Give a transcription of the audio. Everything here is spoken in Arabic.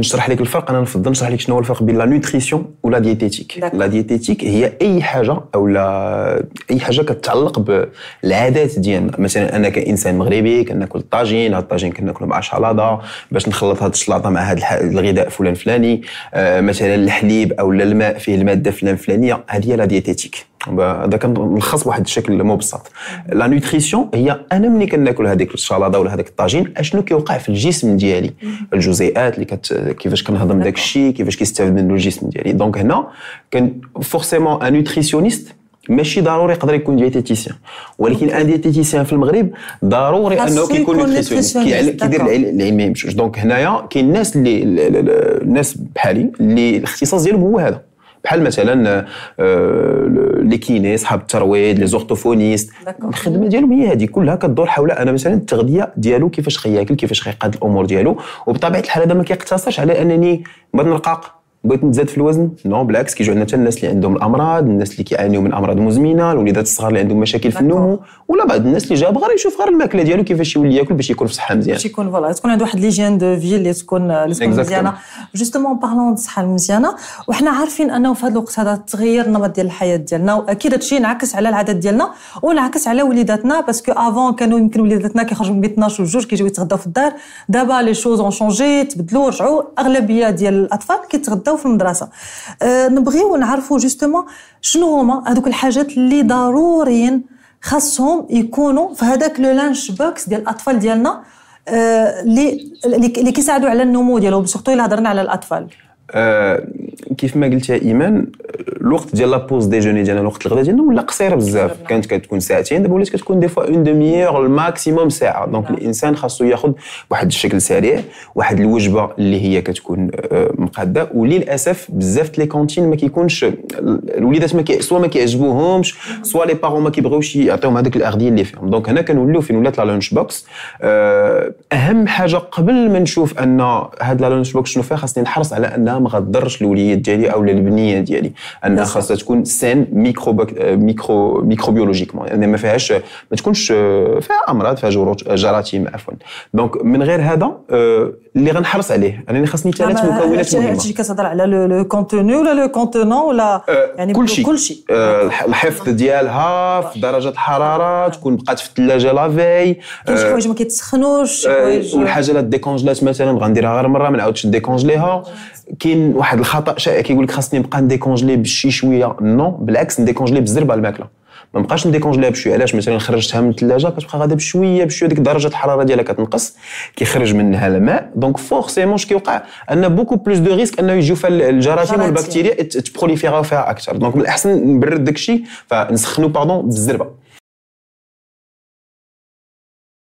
نشرح لك الفرق انا نفضل نشرح لك شنو هو الفرق بين لا نوتريسيون ولا ديتيتيك لا ديتيتيك هي اي حاجه او لا اي حاجه كتعلق بالعادات ديالنا مثلا انا كانسان مغربي كناكل الطاجين هاد الطاجين كناكلو مع شلاضه باش نخلط هاد الشلاضه مع هاد الغذاء فلان فلاني آه، مثلا الحليب او الماء فيه الماده فلان فلانيه هذه هي لا ديتيتيك هذا كان ملخص بواحد الشكل مبسط لا نوتريسيون هي انا ملي كناكل هذيك الشلاضه ولا هذاك الطاجين اشنو كيوقع في الجسم ديالي الجزيئات اللي كت... كيفاش كنهضم داك الشيء كيفاش كيستافد منه الجسم ديالي دونك هنا كان فورسيمون ان نوتريسيونيست ماشي ضروري يقدر يكون ديتيتيسيان ولكن ان ديتيتيسيان في المغرب ضروري انه كيكون نوتريسيونيست كيدير العلم ما دونك هنايا كاين الناس اللي الناس بحالي اللي الاختصاص ديالهم هو هذا بحال مثلا آه، لي كيني صحاب الترويض لي زورتوفونيست الخدمه ديالهم هي هذه كلها كدور حول انا مثلا التغذيه ديالو كيفاش غياكل كيفاش غيقاد الامور ديالو وبطبيعه الحال هذا ما كيقتصرش على انني نلقى بغيت نتزاد في الوزن نو بالعكس كيجيو عندنا حتى الناس اللي عندهم الامراض الناس اللي كيعانيو من امراض مزمنه الوليدات الصغار اللي عندهم مشاكل في النمو ولا بعض الناس اللي جاب غير يشوف غير الماكله ديالو كيفاش يولي ياكل باش يكون في صحه مزيانه باش يكون فوالا تكون عنده واحد ليجين دو في اللي تكون مزيانه جوستومون بارلون الصحه المزيانه وحنا عارفين انه في هذا الوقت هذا تغير النمط ديال الحياه ديالنا واكيد الشيء ينعكس على العدد ديالنا وينعكس على وليداتنا باسكو افون كانوا يمكن وليداتنا كيخرجوا من 12 وجوج كيجيو يتغداو في الدار دابا لي شوز اون شونجي تبدلوا رجعوا اغلبيه ديال الاطفال كيتغداو في المدرسه أه، نبغيو نعرفوا جوستومون شنو هما هذوك الحاجات اللي ضروريين خاصهم يكونوا في هذاك لو لانش بوكس ديال الاطفال ديالنا أه، اللي اللي كيساعدوا على النمو ديالهم سورتو الا هضرنا على الاطفال أه كيف ما قلت يا ايمان الوقت ديال لابوز ديجوني ديالنا الوقت الغداء ديالنا ولا قصير بزاف كانت كتكون ساعتين دابا ولات كتكون دي فوا اون دوميور الماكسيموم ساعه دونك نعم. الانسان خاصو ياخذ واحد الشكل سريع واحد الوجبه اللي هي كتكون آه، مقاده وللاسف بزاف لي كونتين ما كيكونش الوليدات ما كي سوا ما كيعجبوهمش سوا لي بارون ما كيبغيوش يعطيهم هذاك الاغذيه اللي فيهم دونك هنا كنوليو فين ولات لا لونش بوكس آه، اهم حاجه قبل ما نشوف ان هاد لا لونش بوكس شنو فيها خاصني نحرص على انها ما غدرش الوليد ديالي او البنيه ديالي أن لانها خاصها تكون سين ميكرو بك... آه، ميكرو ميكروبيولوجيكمون يعني ما فيهاش ما تكونش آه، فيها امراض فيها جراثيم عفوا دونك من غير هذا آه، اللي غنحرص عليه انا خاصني ثلاث مكونات مهمه هادشي كتهضر على لو كونتوني ولا لو كونتونون ولا يعني كل شيء الحفظ ديالها في درجه الحراره تكون بقات في الثلاجه لافي كاين شي حوايج ما كيتسخنوش والحاجه لا ديكونجلات مثلا غنديرها غير مره ما نعاودش ديكونجليها كاين واحد الخطا شائع كيقول لك خاصني نبقى نديكونجلي باش شي شويه نو بالعكس نديكونجلي بالزربه الماكله ما بقاش نديكونجلي بشويه علاش مثلا خرجتها من الثلاجه كتبقى غادا بشويه بشويه ديك درجه الحراره ديالها كتنقص كيخرج منها الماء دونك فورسيمون اش كيوقع ان بوكو بلوس دو ريسك انه يجيو فيها الجراثيم والبكتيريا تبروليفيراو فيها اكثر دونك من الاحسن نبرد داكشي فنسخنو باردون بالزربه